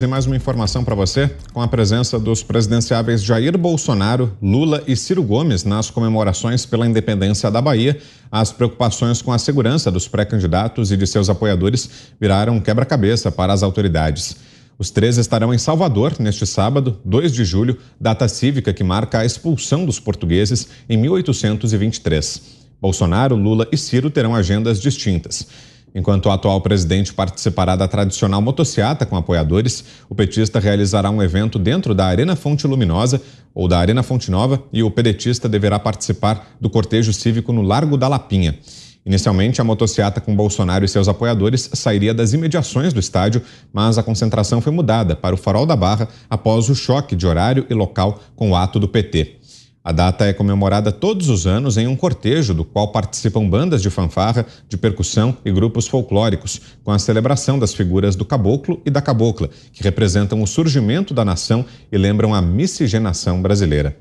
Tem mais uma informação para você, com a presença dos presidenciáveis Jair Bolsonaro, Lula e Ciro Gomes nas comemorações pela independência da Bahia, as preocupações com a segurança dos pré-candidatos e de seus apoiadores viraram quebra-cabeça para as autoridades. Os três estarão em Salvador neste sábado, 2 de julho, data cívica que marca a expulsão dos portugueses em 1823. Bolsonaro, Lula e Ciro terão agendas distintas. Enquanto o atual presidente participará da tradicional motociata com apoiadores, o petista realizará um evento dentro da Arena Fonte Luminosa ou da Arena Fonte Nova e o pedetista deverá participar do cortejo cívico no Largo da Lapinha. Inicialmente, a motociata com Bolsonaro e seus apoiadores sairia das imediações do estádio, mas a concentração foi mudada para o Farol da Barra após o choque de horário e local com o ato do PT. A data é comemorada todos os anos em um cortejo do qual participam bandas de fanfarra, de percussão e grupos folclóricos, com a celebração das figuras do caboclo e da cabocla, que representam o surgimento da nação e lembram a miscigenação brasileira.